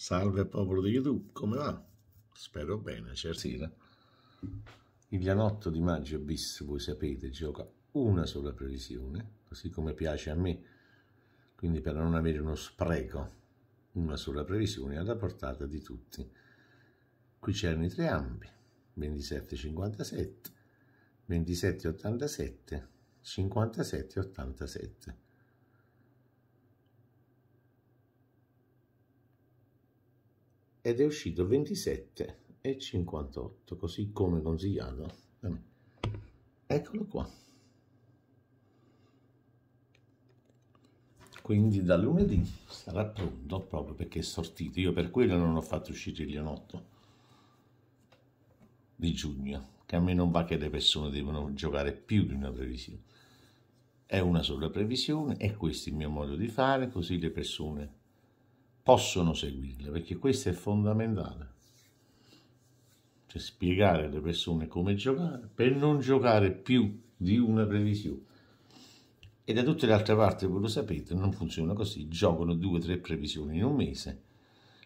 Salve popolo di YouTube, come va? Spero bene, certo. Sera. Il Lianotto di maggio bis, voi sapete, gioca una sola previsione, così come piace a me, quindi per non avere uno spreco, una sola previsione alla portata di tutti. Qui c'erano i tre ampi, 27,57, 27,87, 57,87. ed è uscito 27,58 così come consigliato eccolo qua quindi da lunedì sarà pronto proprio perché è sortito io per quello non ho fatto uscire il leonotto di giugno che a me non va che le persone devono giocare più di una previsione è una sola previsione e questo è il mio modo di fare così le persone possono seguirle, perché questo è fondamentale. Cioè spiegare alle persone come giocare per non giocare più di una previsione. E da tutte le altre parti, voi lo sapete, non funziona così. Giocano due o tre previsioni in un mese,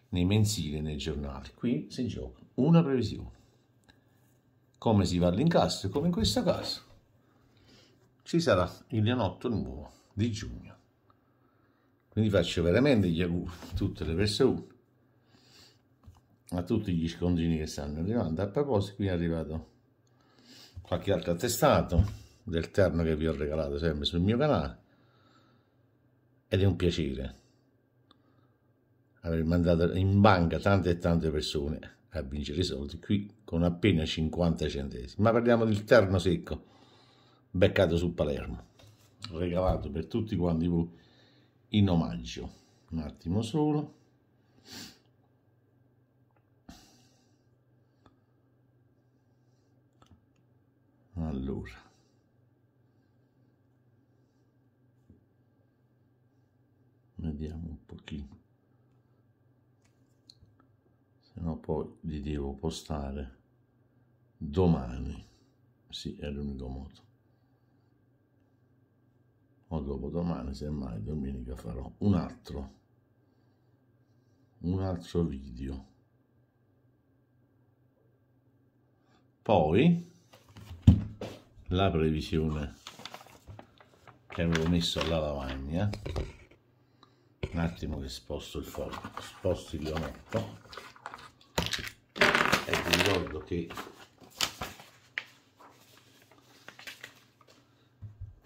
nei mensili e nei giornali. Qui si gioca una previsione. Come si va all'incasso? come in questo caso, ci sarà il Lianotto nuovo di giugno. Quindi faccio veramente gli auguri a tutte le persone, a tutti gli scontrini che stanno arrivando. A proposito, qui è arrivato qualche altro attestato del terno che vi ho regalato sempre sul mio canale ed è un piacere aver mandato in banca tante e tante persone a vincere i soldi qui con appena 50 centesimi ma parliamo del terno secco beccato su Palermo regalato per tutti quanti voi in omaggio. Un attimo solo. Allora. Vediamo un pochino. Se no poi li devo postare domani. Sì, è l'unico modo o dopodomani, semmai domenica farò un altro un altro video. Poi la previsione che avevo messo alla lavagna un attimo che sposto il forno sposto il leonetto e vi ricordo che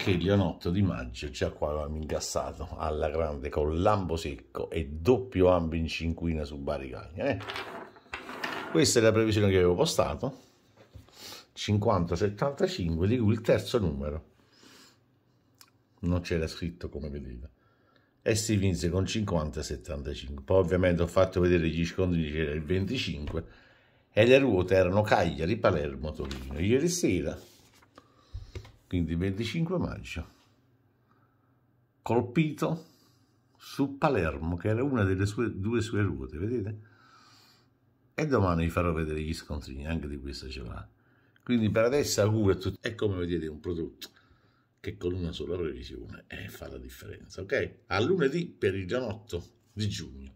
che il leonotto di maggio già qua avevamo incassato alla grande con lambo secco e doppio ambo in cinquina su Baricagna. Eh? Questa è la previsione che avevo postato, 50-75, di cui il terzo numero non c'era scritto come vedete e si vinse con 50-75. Poi ovviamente ho fatto vedere gli scontri, c'era il 25 e le ruote erano Cagliari, Palermo, Torino. Ieri sera quindi 25 maggio, colpito su Palermo, che era una delle sue, due sue ruote, vedete? E domani vi farò vedere gli scontrini, anche di questa ce l'ha. Quindi per adesso auguri a tutti. E come vedete un prodotto che con una sola previsione eh, fa la differenza, ok? A lunedì per il gianotto di giugno.